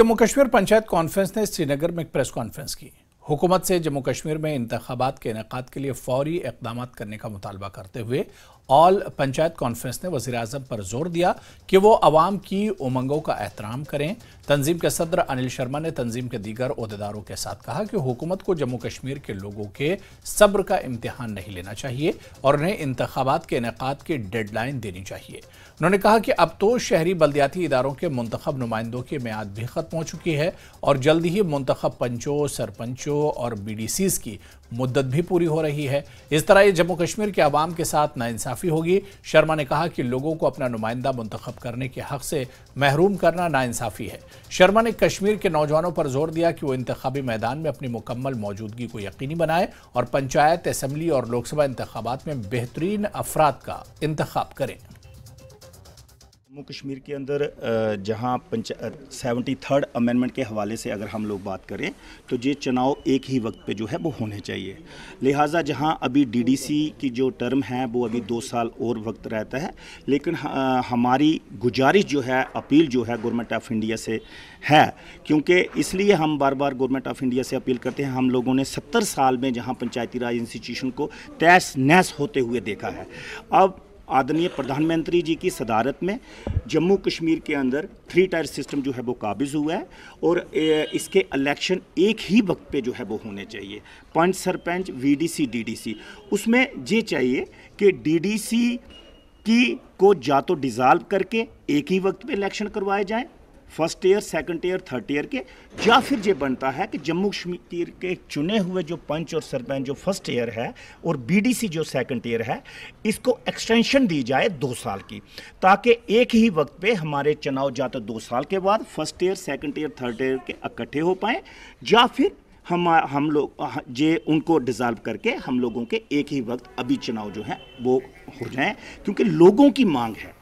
Jammu Kashmir panchayat conference ने श्रीनगर में एक प्रेस कॉन्फ्रेंस की हुकूमत से जम्मू कश्मीर में इंतबात के इनका के लिए फौरी इकदाम करने का मुतालबा करते हुए ऑल पंचायत कॉन्फ्रेंस ने वजी अजम पर जोर दिया कि वो आवाम की उमंगों का एहतराम करें तंजीम के सदर अनिल शर्मा ने तंजीम के दीगर अहदेदारों के साथ कहा कि हुकूमत को जम्मू कश्मीर के लोगों के सब्र का इम्तहान नहीं लेना चाहिए और उन्हें इंतबात के इनका की डेडलाइन देनी चाहिए उन्होंने कहा कि अब तो शहरी बल्दियाती इदारों के मंतखब नुमाइंदों की मैद भी खत्म हो चुकी है और जल्द ही मंतखब पंचों सरपंचों और बी की मुद्दत भी पूरी हो रही है इस तरह ये जम्मू कश्मीर के आवाम के साथ नाइंसाफी होगी शर्मा ने कहा कि लोगों को अपना नुमाइंदा मंतखब करने के हक से महरूम करना नाइंसाफी है शर्मा ने कश्मीर के नौजवानों पर जोर दिया कि वो इंतबी मैदान में अपनी मुकम्मल मौजूदगी को यकीनी बनाए और पंचायत असम्बली और लोकसभा इंतबात में बेहतरीन अफराद का इंतखब करें जम्मू कश्मीर के अंदर जहां पंच सेवेंटी थर्ड अमेंडमेंट के हवाले से अगर हम लोग बात करें तो ये चुनाव एक ही वक्त पे जो है वो होने चाहिए लिहाजा जहां अभी डीडीसी की जो टर्म है वो अभी दो साल और वक्त रहता है लेकिन हमारी गुजारिश जो है अपील जो है गवर्नमेंट ऑफ इंडिया से है क्योंकि इसलिए हम बार बार गवर्नमेंट ऑफ इंडिया से अपील करते हैं हम लोगों ने सत्तर साल में जहाँ पंचायती राज इंस्टीट्यूशन को तैस नैस होते हुए देखा है अब आदरणीय प्रधानमंत्री जी की सदारत में जम्मू कश्मीर के अंदर थ्री टायर सिस्टम जो है वो काबिज़ हुआ है और इसके इलेक्शन एक ही वक्त पे जो है वो होने चाहिए पंच सरपंच वीडीसी डीडीसी उसमें ये चाहिए कि डीडीसी की को या तो डिज़ाल्व करके एक ही वक्त पे इलेक्शन करवाए जाएं first year second year third year के या फिर ये बनता है कि जम्मू कश्मीर के चुने हुए जो पंच और सरपंच जो फर्स्ट ईयर है और बीडीसी जो सेकंड ईयर है इसको एक्सटेंशन दी जाए दो साल की ताकि एक ही वक्त पे हमारे चुनाव या तो दो साल के बाद first year second year third year के इकट्ठे हो पाएँ या फिर हम हम लोग ये उनको डिज़ाल्व करके हम लोगों के एक ही वक्त अभी चुनाव जो है वो हो जाए क्योंकि लोगों की मांग है